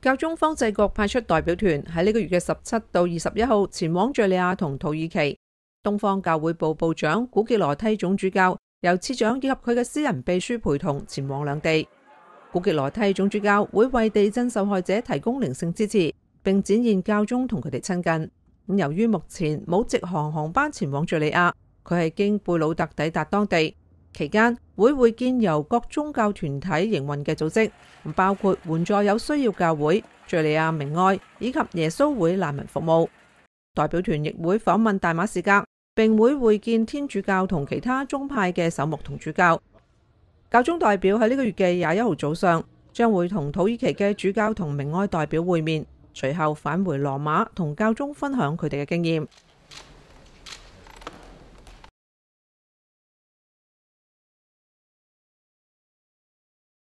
教宗方济各派出代表团喺呢个月嘅十七到二十一号前往叙利亚同土耳其。东方教会部部长古杰罗梯总主教由次长以及佢嘅私人秘书陪同前往两地。古杰罗梯总主教会为地震受害者提供灵性支持，并展现教宗同佢哋亲近。咁由于目前冇直航航班前往叙利亚，佢系经贝鲁特抵达当地。期间会会见由各宗教团体营运嘅组织，包括援助有需要教会、叙利亚明爱以及耶稣会难民服务代表团，亦会访问大马士革，并会会见天主教同其他宗派嘅首目同主教。教宗代表喺呢个月嘅廿一号早上，将会同土耳其嘅主教同明爱代表会面，随后返回罗马同教宗分享佢哋嘅经验。